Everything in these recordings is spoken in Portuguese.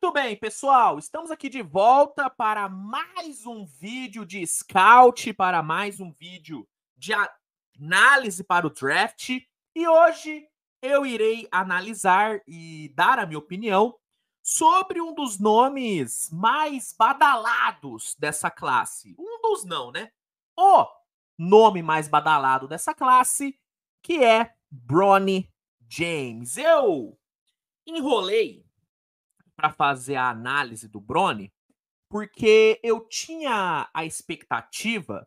Muito bem, pessoal, estamos aqui de volta para mais um vídeo de scout, para mais um vídeo de análise para o draft. E hoje eu irei analisar e dar a minha opinião sobre um dos nomes mais badalados dessa classe. Um dos não, né? O nome mais badalado dessa classe, que é Bronny James. Eu enrolei para fazer a análise do Brony, porque eu tinha a expectativa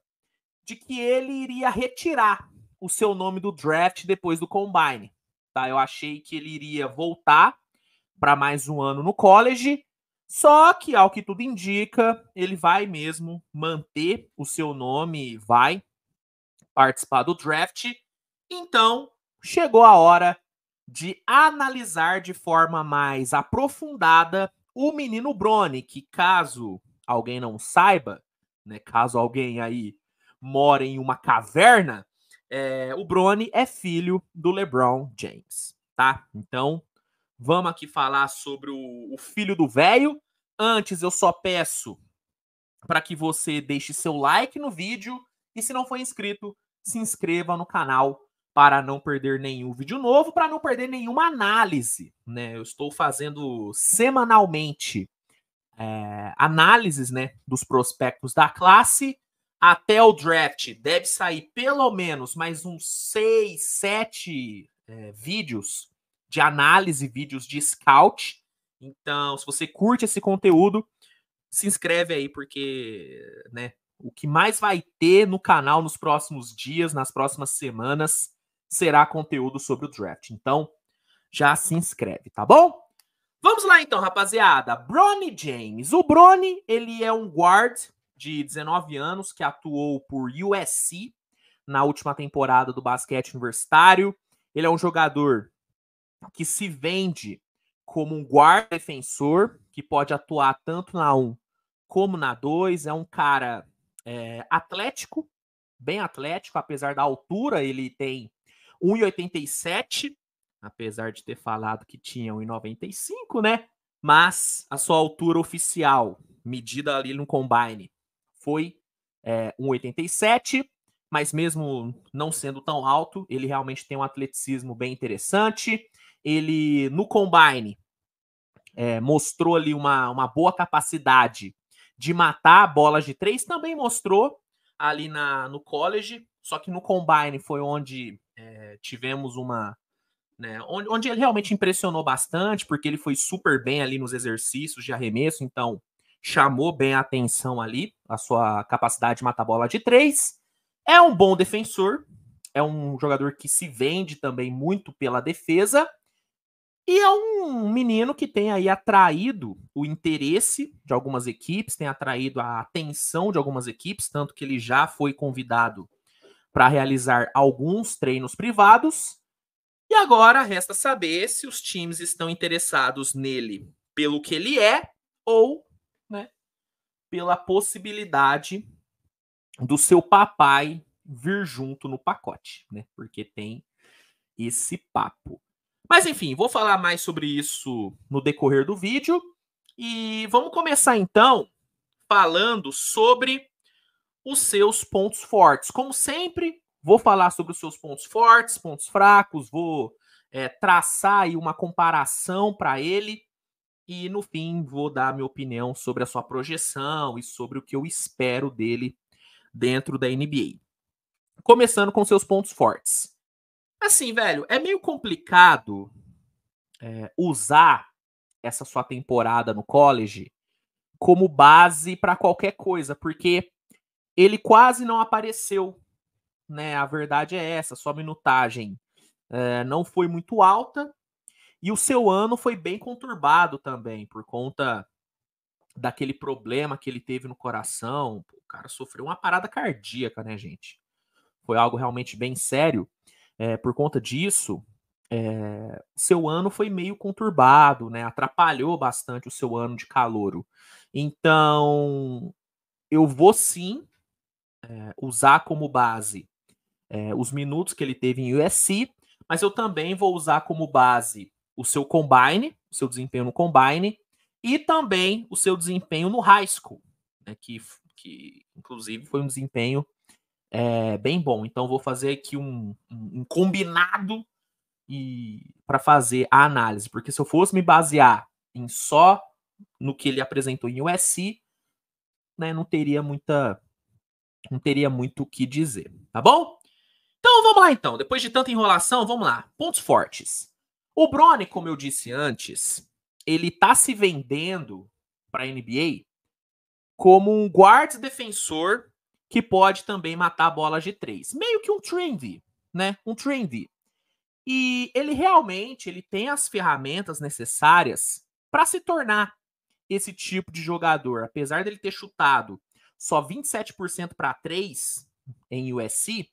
de que ele iria retirar o seu nome do draft depois do combine. Tá? Eu achei que ele iria voltar para mais um ano no college, só que ao que tudo indica, ele vai mesmo manter o seu nome, vai participar do draft. Então, chegou a hora de analisar de forma mais aprofundada o menino Brony, que caso alguém não saiba, né, caso alguém aí mora em uma caverna, é, o Brony é filho do LeBron James, tá? Então, vamos aqui falar sobre o, o filho do velho. Antes, eu só peço para que você deixe seu like no vídeo e se não for inscrito, se inscreva no canal para não perder nenhum vídeo novo, para não perder nenhuma análise. Né? Eu estou fazendo semanalmente é, análises né, dos prospectos da classe até o draft. Deve sair pelo menos mais uns seis, sete é, vídeos de análise, vídeos de scout. Então, se você curte esse conteúdo, se inscreve aí, porque né, o que mais vai ter no canal nos próximos dias, nas próximas semanas, será conteúdo sobre o draft. Então, já se inscreve, tá bom? Vamos lá então, rapaziada. Bronny James. O Bronny, ele é um guard de 19 anos que atuou por USC na última temporada do basquete universitário. Ele é um jogador que se vende como um guarda defensor, que pode atuar tanto na 1 como na 2. É um cara é, atlético, bem atlético, apesar da altura, ele tem 1,87, apesar de ter falado que tinha 1,95, né? Mas a sua altura oficial, medida ali no combine, foi é, 1,87, mas mesmo não sendo tão alto, ele realmente tem um atleticismo bem interessante. Ele, no combine, é, mostrou ali uma, uma boa capacidade de matar bolas de três, também mostrou ali na, no college, só que no combine foi onde é, tivemos uma. Né, onde, onde ele realmente impressionou bastante, porque ele foi super bem ali nos exercícios de arremesso, então chamou bem a atenção ali, a sua capacidade de matar bola de três. É um bom defensor, é um jogador que se vende também muito pela defesa. E é um menino que tem aí atraído o interesse de algumas equipes, tem atraído a atenção de algumas equipes, tanto que ele já foi convidado para realizar alguns treinos privados. E agora resta saber se os times estão interessados nele pelo que ele é ou né, pela possibilidade do seu papai vir junto no pacote, né? Porque tem esse papo. Mas enfim, vou falar mais sobre isso no decorrer do vídeo. E vamos começar então falando sobre os seus pontos fortes. Como sempre, vou falar sobre os seus pontos fortes, pontos fracos, vou é, traçar aí uma comparação para ele e no fim vou dar minha opinião sobre a sua projeção e sobre o que eu espero dele dentro da NBA. Começando com seus pontos fortes. Assim, velho, é meio complicado é, usar essa sua temporada no college como base para qualquer coisa, porque ele quase não apareceu, né? A verdade é essa, sua minutagem é, não foi muito alta e o seu ano foi bem conturbado também por conta daquele problema que ele teve no coração. O cara sofreu uma parada cardíaca, né, gente? Foi algo realmente bem sério. É, por conta disso, é, seu ano foi meio conturbado, né? Atrapalhou bastante o seu ano de calouro. Então, eu vou sim é, usar como base é, os minutos que ele teve em USC, mas eu também vou usar como base o seu combine, o seu desempenho no combine, e também o seu desempenho no high school, né, que, que inclusive foi um desempenho é, bem bom. Então vou fazer aqui um, um, um combinado e para fazer a análise, porque se eu fosse me basear em só no que ele apresentou em USC, né, não teria muita não teria muito o que dizer, tá bom? Então vamos lá então, depois de tanta enrolação, vamos lá. Pontos fortes. O Brony, como eu disse antes, ele tá se vendendo para a NBA como um guarda defensor que pode também matar bolas de três. Meio que um trendy, né? Um trendy. E ele realmente ele tem as ferramentas necessárias para se tornar esse tipo de jogador. Apesar dele ter chutado só 27% para 3 em USC,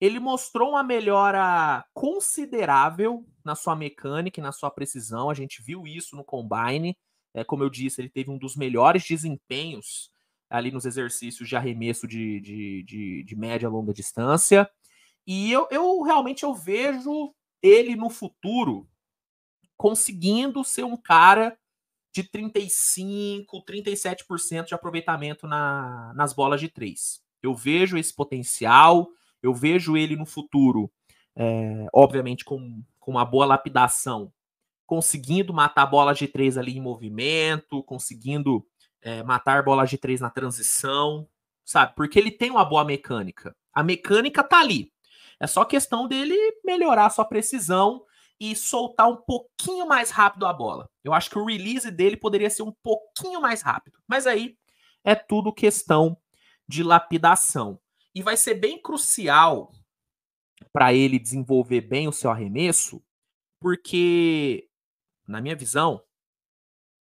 ele mostrou uma melhora considerável na sua mecânica e na sua precisão. A gente viu isso no combine. É, como eu disse, ele teve um dos melhores desempenhos ali nos exercícios de arremesso de, de, de, de média longa distância. E eu, eu realmente eu vejo ele no futuro conseguindo ser um cara de 35, 37% de aproveitamento na, nas bolas de três. Eu vejo esse potencial, eu vejo ele no futuro, é, obviamente com, com uma boa lapidação, conseguindo matar bolas de três ali em movimento, conseguindo é, matar bolas de três na transição, sabe? Porque ele tem uma boa mecânica. A mecânica tá ali. É só questão dele melhorar a sua precisão e soltar um pouquinho mais rápido a bola. Eu acho que o release dele poderia ser um pouquinho mais rápido. Mas aí é tudo questão de lapidação. E vai ser bem crucial para ele desenvolver bem o seu arremesso, porque, na minha visão,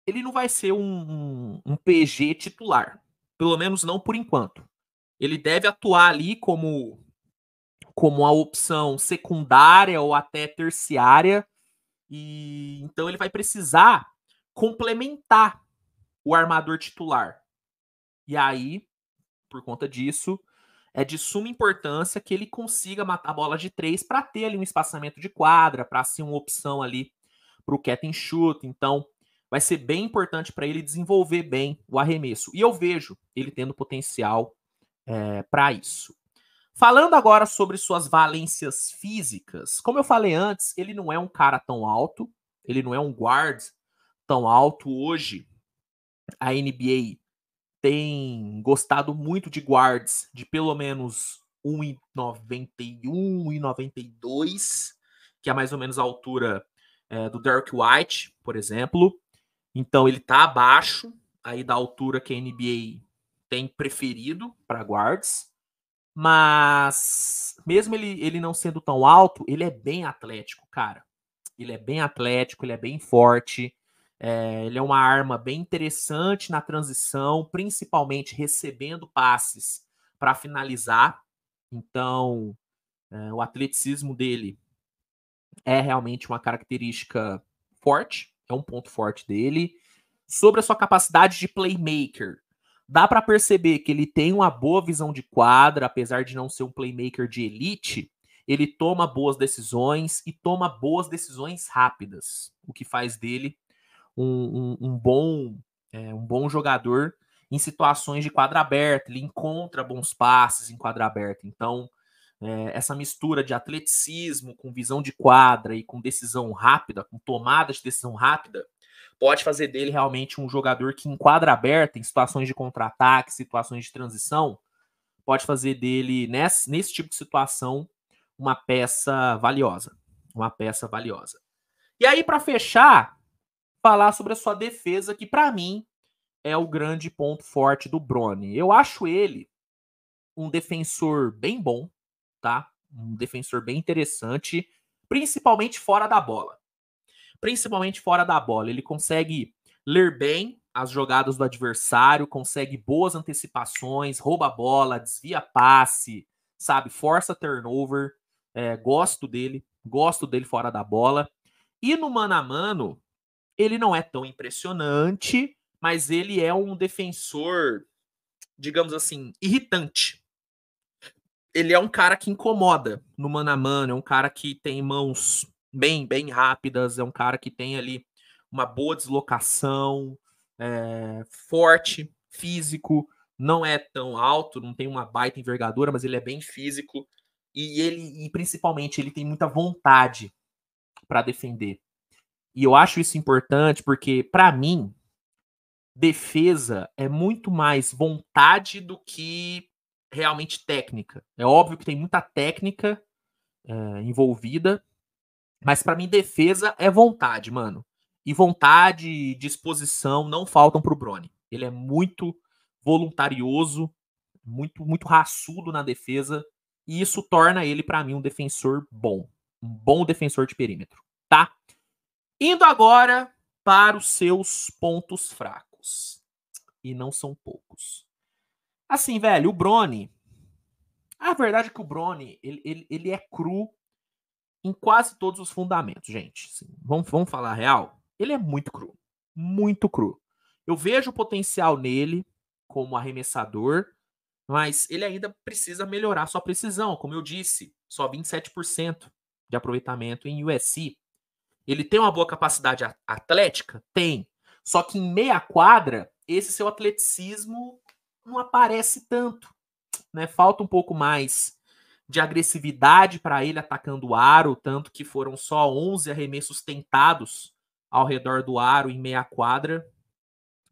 ele não vai ser um, um, um PG titular. Pelo menos não por enquanto. Ele deve atuar ali como como a opção secundária ou até terciária. E então ele vai precisar complementar o armador titular. E aí, por conta disso, é de suma importância que ele consiga matar a bola de três para ter ali um espaçamento de quadra, para ser uma opção ali para o catch and shoot. Então, vai ser bem importante para ele desenvolver bem o arremesso. E eu vejo ele tendo potencial é, eh, para isso. Falando agora sobre suas valências físicas, como eu falei antes, ele não é um cara tão alto, ele não é um guard tão alto hoje. A NBA tem gostado muito de guards de pelo menos 1,91, 1,92, que é mais ou menos a altura é, do Derek White, por exemplo. Então ele está abaixo aí da altura que a NBA tem preferido para guards. Mas mesmo ele, ele não sendo tão alto, ele é bem atlético, cara. Ele é bem atlético, ele é bem forte. É, ele é uma arma bem interessante na transição, principalmente recebendo passes para finalizar. Então, é, o atleticismo dele é realmente uma característica forte, é um ponto forte dele. Sobre a sua capacidade de playmaker, Dá para perceber que ele tem uma boa visão de quadra, apesar de não ser um playmaker de elite, ele toma boas decisões e toma boas decisões rápidas, o que faz dele um, um, um bom, é, um bom jogador em situações de quadra aberta, ele encontra bons passes em quadra aberta. Então, é, essa mistura de atleticismo com visão de quadra e com decisão rápida, com tomada de decisão rápida, pode fazer dele realmente um jogador que enquadra aberto em situações de contra-ataque, situações de transição, pode fazer dele, nesse, nesse tipo de situação, uma peça valiosa. Uma peça valiosa. E aí, para fechar, falar sobre a sua defesa, que para mim é o grande ponto forte do Brony. Eu acho ele um defensor bem bom, tá? Um defensor bem interessante, principalmente fora da bola principalmente fora da bola. Ele consegue ler bem as jogadas do adversário, consegue boas antecipações, rouba a bola, desvia passe, sabe? Força turnover. É, gosto dele, gosto dele fora da bola. E no mano a mano, ele não é tão impressionante, mas ele é um defensor, digamos assim, irritante. Ele é um cara que incomoda no mano a mano, é um cara que tem mãos bem, bem rápidas. É um cara que tem ali uma boa deslocação, é, forte, físico, não é tão alto, não tem uma baita envergadura, mas ele é bem físico. E ele, e principalmente, ele tem muita vontade para defender. E eu acho isso importante porque, para mim, defesa é muito mais vontade do que realmente técnica. É óbvio que tem muita técnica é, envolvida, mas para mim, defesa é vontade, mano. E vontade e disposição não faltam pro Brony. Ele é muito voluntarioso, muito, muito raçudo na defesa. E isso torna ele, para mim, um defensor bom. Um bom defensor de perímetro, tá? Indo agora para os seus pontos fracos. E não são poucos. Assim, velho, o Brony. A verdade é que o Brony, ele, ele, ele é cru em quase todos os fundamentos, gente. Assim, vamos, vamos falar real? Ele é muito cru. Muito cru. Eu vejo o potencial nele como arremessador, mas ele ainda precisa melhorar sua precisão. Como eu disse, só 27% de aproveitamento em USC. Ele tem uma boa capacidade atlética? Tem. Só que em meia quadra, esse seu atleticismo não aparece tanto. Né? Falta um pouco mais de agressividade para ele atacando o aro, tanto que foram só 11 arremessos tentados ao redor do aro em meia quadra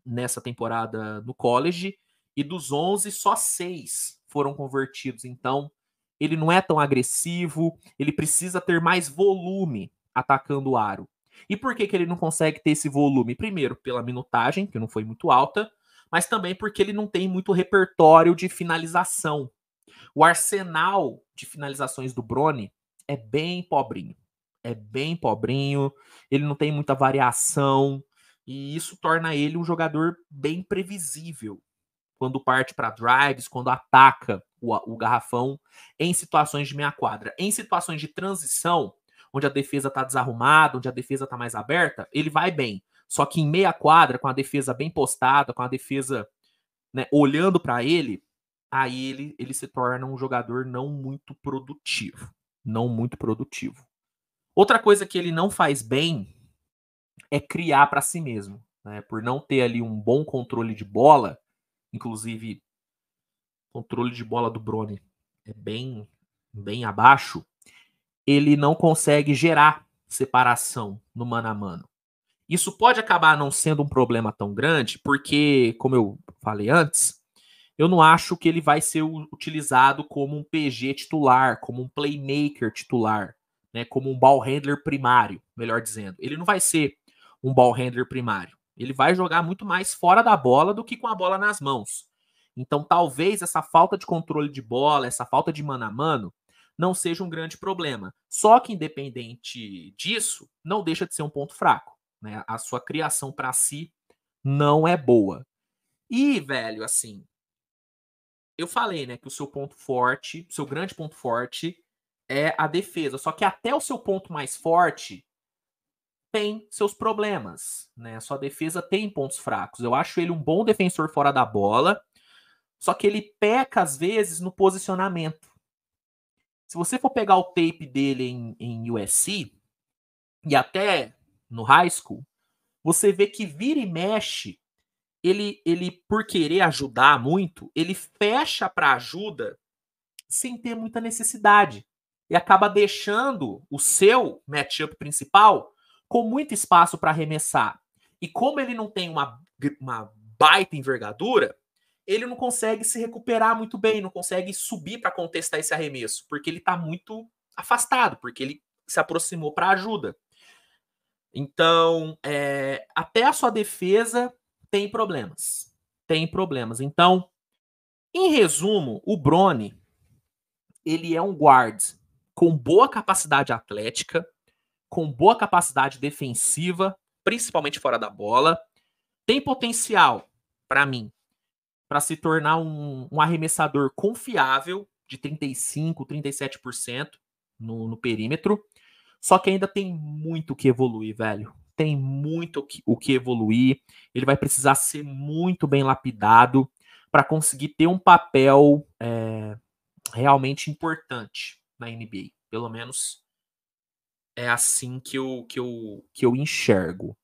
nessa temporada no college, e dos 11 só 6 foram convertidos. Então, ele não é tão agressivo, ele precisa ter mais volume atacando o aro. E por que, que ele não consegue ter esse volume? Primeiro, pela minutagem, que não foi muito alta, mas também porque ele não tem muito repertório de finalização. O arsenal de finalizações do Brony é bem pobrinho. É bem pobrinho, ele não tem muita variação, e isso torna ele um jogador bem previsível quando parte para drives, quando ataca o, o, garrafão em situações de meia quadra. Em situações de transição, onde a defesa está desarrumada, onde a defesa está mais aberta, ele vai bem. Só que em meia quadra, com a defesa bem postada, com a defesa né, olhando para ele, aí ele, ele se torna um jogador não muito produtivo. Não muito produtivo. Outra coisa que ele não faz bem é criar para si mesmo. Né? Por não ter ali um bom controle de bola, inclusive controle de bola do Brony é bem, bem abaixo, ele não consegue gerar separação no mano a mano. Isso pode acabar não sendo um problema tão grande, porque, como eu falei antes, eu não acho que ele vai ser utilizado como um PG titular, como um playmaker titular, né, como um ball handler primário, melhor dizendo. Ele não vai ser um ball handler primário. Ele vai jogar muito mais fora da bola do que com a bola nas mãos. Então, talvez essa falta de controle de bola, essa falta de mano a mano, não seja um grande problema. Só que, independente disso, não deixa de ser um ponto fraco. Né? A sua criação para si não é boa. E, velho, assim, eu falei, né, que o seu ponto forte, seu grande ponto forte é a defesa. Só que até o seu ponto mais forte tem seus problemas, né? Sua defesa tem pontos fracos. Eu acho ele um bom defensor fora da bola, só que ele peca às vezes no posicionamento. Se você for pegar o tape dele em, em USC e até no high school, você vê que vira e mexe ele, ele por querer ajudar muito, ele fecha para ajuda sem ter muita necessidade e acaba deixando o seu matchup principal com muito espaço para arremessar. E como ele não tem uma, uma baita envergadura, ele não consegue se recuperar muito bem, não consegue subir para contestar esse arremesso, porque ele está muito afastado, porque ele se aproximou para ajuda. Então, é, até a sua defesa tem problemas. Tem problemas. Então, em resumo, o Brony ele é um guard com boa capacidade atlética, com boa capacidade defensiva, principalmente fora da bola, tem potencial para mim para se tornar um, um, arremessador confiável de 35, 37% no, no perímetro. Só que ainda tem muito que evoluir, velho tem muito o que evoluir, ele vai precisar ser muito bem lapidado para conseguir ter um papel é, realmente importante na NBA. Pelo menos é assim que eu, que eu, que eu enxergo.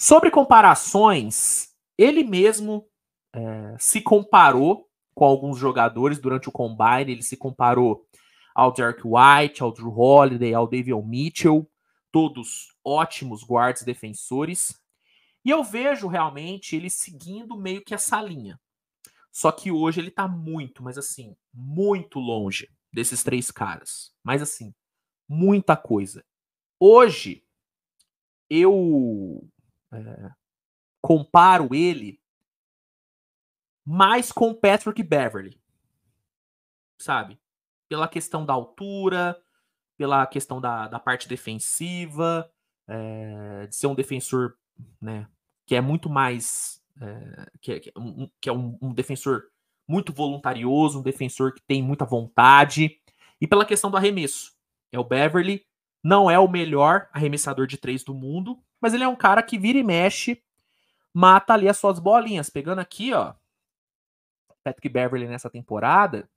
Sobre comparações, ele mesmo é, se comparou com alguns jogadores durante o combine, ele se comparou ao Derek White, ao Drew Holiday, ao David Mitchell todos ótimos guards defensores. E eu vejo realmente ele seguindo meio que essa linha. Só que hoje ele tá muito, mas assim, muito longe desses três caras. Mas assim, muita coisa. Hoje, eu é, comparo ele mais com o Patrick Beverly. Sabe? Pela questão da altura, pela questão da, da parte defensiva, é, de ser um defensor né, que é muito mais. É, que, é, que, é um, que é um, um, defensor muito voluntarioso, um defensor que tem muita vontade, e pela questão do arremesso. É o Beverly, não é o melhor arremessador de três do mundo, mas ele é um cara que vira e mexe, mata ali as suas bolinhas. Pegando aqui, ó, Patrick Beverly nessa temporada,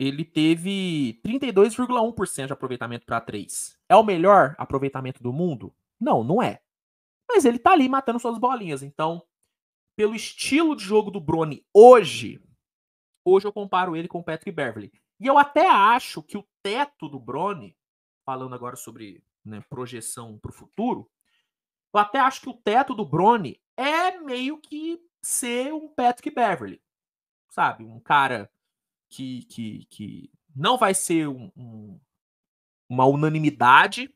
ele teve 32,1% de aproveitamento para 3. É o melhor aproveitamento do mundo? Não, não é. Mas ele tá ali matando suas bolinhas. Então, pelo estilo de jogo do Brony hoje, hoje eu comparo ele com o Patrick Beverly. E eu até acho que o teto do Brony, falando agora sobre né, projeção para o futuro, eu até acho que o teto do Brony é meio que ser um Patrick Beverly. Sabe? Um cara que, que, que não vai ser um, um, uma unanimidade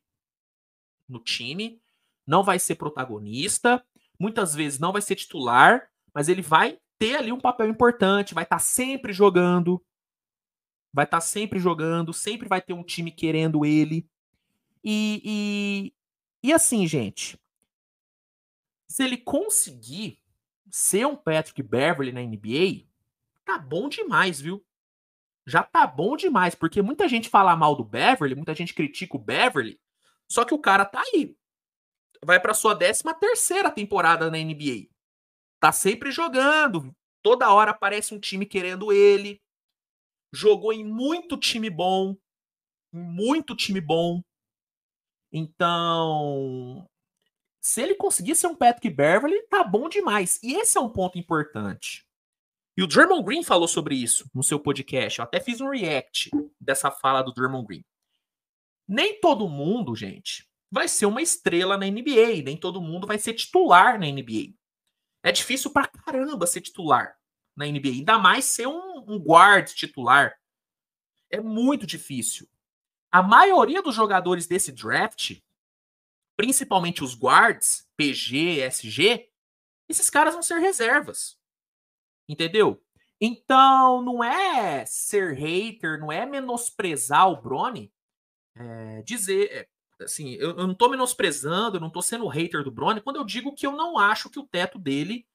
no time, não vai ser protagonista, muitas vezes não vai ser titular, mas ele vai ter ali um papel importante, vai estar tá sempre jogando, vai estar tá sempre jogando, sempre vai ter um time querendo ele. E, e, e assim, gente, se ele conseguir ser um Patrick Beverly na NBA, tá bom demais, viu? já tá bom demais, porque muita gente fala mal do Beverly, muita gente critica o Beverly, só que o cara tá aí. Vai para sua 13 terceira temporada na NBA. Tá sempre jogando, toda hora aparece um time querendo ele. Jogou em muito time bom, muito time bom. Então, se ele conseguir ser um Patrick Beverly, tá bom demais. E esse é um ponto importante. E o Draymond Green falou sobre isso no seu podcast. Eu até fiz um react dessa fala do Draymond Green. Nem todo mundo, gente, vai ser uma estrela na NBA. Nem todo mundo vai ser titular na NBA. É difícil pra caramba ser titular na NBA. Ainda mais ser um, um guard titular. É muito difícil. A maioria dos jogadores desse draft, principalmente os guards, PG, SG, esses caras vão ser reservas. Entendeu? Então, não é ser hater, não é menosprezar o Brony, é, dizer. É, assim, eu, eu, não tô menosprezando, eu não tô sendo hater do Brony quando eu digo que eu não acho que o teto dele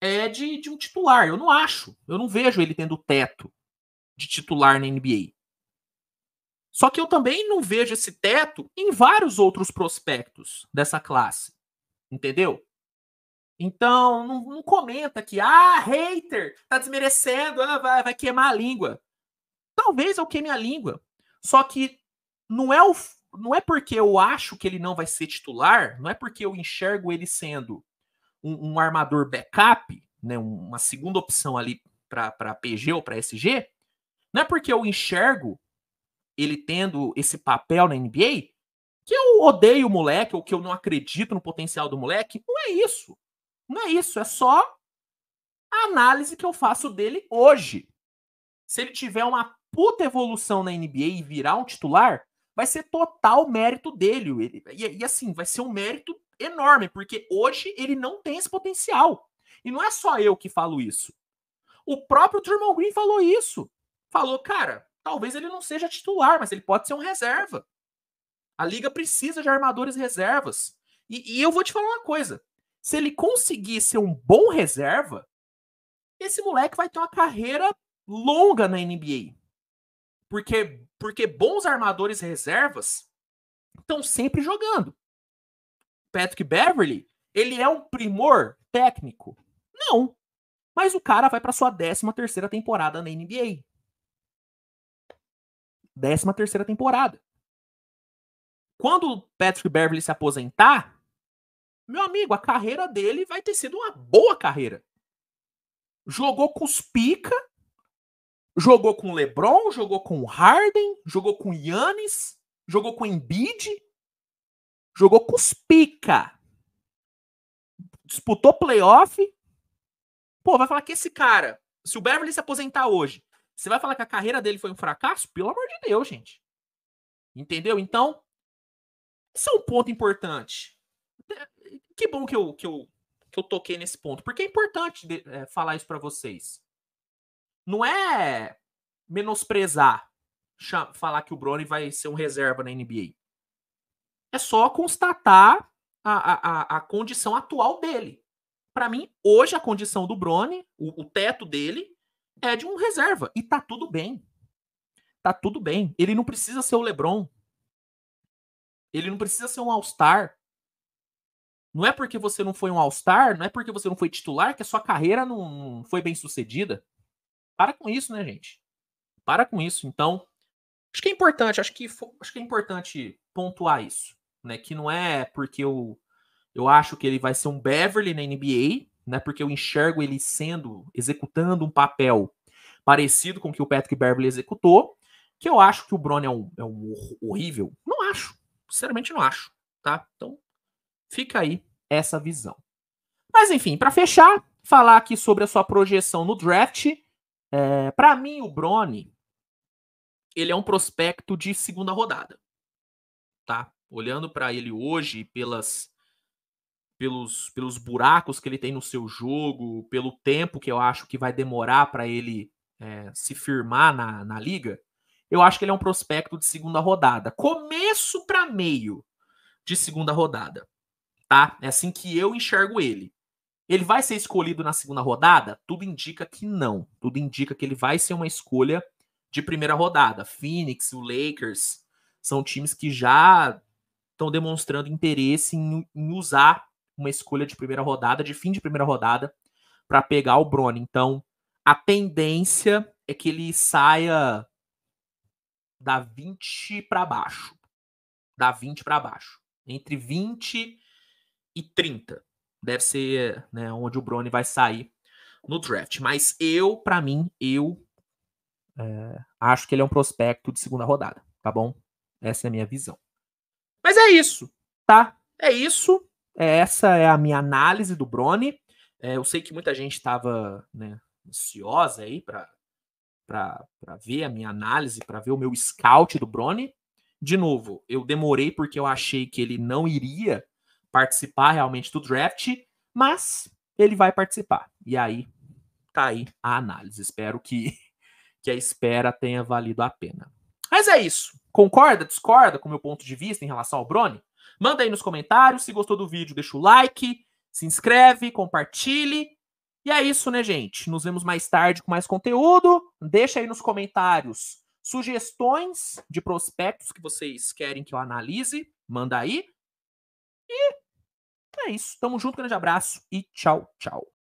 é de, de um titular. Eu não acho. Eu não vejo ele tendo teto de titular na NBA. Só que eu também não vejo esse teto em vários outros prospectos dessa classe. Entendeu? Então, não, não comenta que, ah, hater, tá desmerecendo, ah, vai, vai queimar a língua. Talvez eu queime a língua. Só que não é, o, não é porque eu acho que ele não vai ser titular, não é porque eu enxergo ele sendo um, um armador backup, né, uma segunda opção ali para PG ou para SG, não é porque eu enxergo ele tendo esse papel na NBA que eu odeio o moleque ou que eu não acredito no potencial do moleque. Não é isso. Não é isso, é só a análise que eu faço dele hoje. Se ele tiver uma puta evolução na NBA e virar um titular, vai ser total mérito dele. Ele, e, e assim, vai ser um mérito enorme, porque hoje ele não tem esse potencial. E não é só eu que falo isso. O próprio Draymond Green falou isso. Falou, cara, talvez ele não seja titular, mas ele pode ser um reserva. A liga precisa de armadores reservas. E, e eu vou te falar uma coisa. Se ele conseguir ser um bom reserva, esse moleque vai ter uma carreira longa na NBA. Porque, porque bons armadores reservas estão sempre jogando. Patrick Beverly, ele é um primor técnico? Não. Mas o cara vai para sua 13 terceira temporada na NBA. 13 terceira temporada. Quando o Patrick Beverly se aposentar, meu amigo, a carreira dele vai ter sido uma boa carreira. Jogou com os pica, jogou com LeBron, jogou com Harden, jogou com Yannis, jogou com Embiid, jogou com os pica. Disputou playoff. Pô, vai falar que esse cara, se o Beverly se aposentar hoje, você vai falar que a carreira dele foi um fracasso? Pelo amor de Deus, gente. Entendeu? Então, esse é um ponto importante que bom que eu, que eu, que eu toquei nesse ponto, porque é importante de, é, falar isso para vocês. Não é menosprezar falar que o Brony vai ser um reserva na NBA. É só constatar a, a, a condição atual dele. Para mim, hoje a condição do Brony, o, o teto dele, é de um reserva. E tá tudo bem. Tá tudo bem. Ele não precisa ser o LeBron. Ele não precisa ser um All-Star. Não é porque você não foi um All-Star, não é porque você não foi titular que a sua carreira não foi bem sucedida. Para com isso, né, gente? Para com isso. Então, acho que é importante, acho que, acho que é importante pontuar isso, né? Que não é porque eu, eu acho que ele vai ser um Beverly na NBA, né? Porque eu enxergo ele sendo, executando um papel parecido com o que o Patrick Beverly executou, que eu acho que o Brony é um, é um horrível. Não acho. Sinceramente, não acho, tá? Então, Fica aí essa visão. Mas enfim, para fechar, falar aqui sobre a sua projeção no draft. É, para mim, o Brony, ele é um prospecto de segunda rodada. Tá? Olhando para ele hoje, pelas pelos, pelos buracos que ele tem no seu jogo, pelo tempo que eu acho que vai demorar para ele é, se firmar na, na liga, eu acho que ele é um prospecto de segunda rodada. Começo para meio de segunda rodada tá? É assim que eu enxergo ele. Ele vai ser escolhido na segunda rodada? Tudo indica que não. Tudo indica que ele vai ser uma escolha de primeira rodada. Phoenix, o Lakers são times que já estão demonstrando interesse em, em, usar uma escolha de primeira rodada, de fim de primeira rodada, para pegar o Brony. Então, a tendência é que ele saia da 20 para baixo. Da 20 para baixo. Entre 20 e 30. Deve ser né, onde o Brony vai sair no draft. Mas eu, para mim, eu é, acho que ele é um prospecto de segunda rodada, tá bom? Essa é a minha visão. Mas é isso, tá? É isso. É, essa é a minha análise do Brony. É, eu sei que muita gente estava né, ansiosa aí para para ver a minha análise, para ver o meu scout do Brony. De novo, eu demorei porque eu achei que ele não iria participar realmente do draft, mas ele vai participar. E aí tá aí a análise. Espero que, que a espera tenha valido a pena. Mas é isso. Concorda, discorda com o meu ponto de vista em relação ao Brony? Manda aí nos comentários. Se gostou do vídeo, deixa o like, se inscreve, compartilhe. E é isso, né, gente? Nos vemos mais tarde com mais conteúdo. Deixa aí nos comentários sugestões de prospectos que vocês querem que eu analise. Manda aí. E é isso. Tamo junto, grande abraço e tchau, tchau.